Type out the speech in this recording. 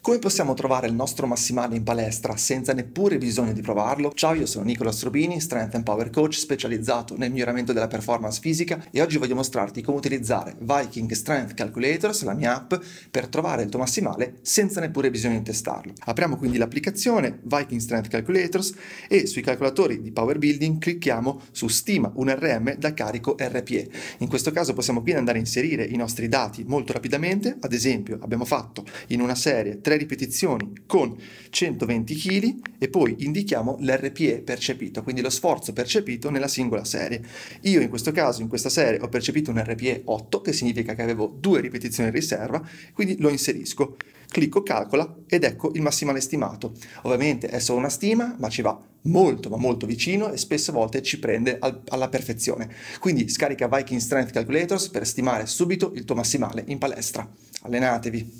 Come possiamo trovare il nostro massimale in palestra senza neppure bisogno di provarlo? Ciao, io sono Nicola Strobini, Strength and Power Coach specializzato nel miglioramento della performance fisica e oggi voglio mostrarti come utilizzare Viking Strength Calculators, la mia app, per trovare il tuo massimale senza neppure bisogno di testarlo. Apriamo quindi l'applicazione Viking Strength Calculators e sui calcolatori di Power Building clicchiamo su Stima 1 RM da carico RPE. In questo caso possiamo quindi andare a inserire i nostri dati molto rapidamente, ad esempio abbiamo fatto in una serie 3 ripetizioni con 120 kg e poi indichiamo l'RPE percepito, quindi lo sforzo percepito nella singola serie. Io in questo caso, in questa serie, ho percepito un RPE 8, che significa che avevo due ripetizioni in riserva, quindi lo inserisco. Clicco calcola ed ecco il massimale stimato. Ovviamente è solo una stima, ma ci va molto ma molto vicino e spesso a volte ci prende al, alla perfezione. Quindi scarica Viking Strength Calculators per stimare subito il tuo massimale in palestra. Allenatevi!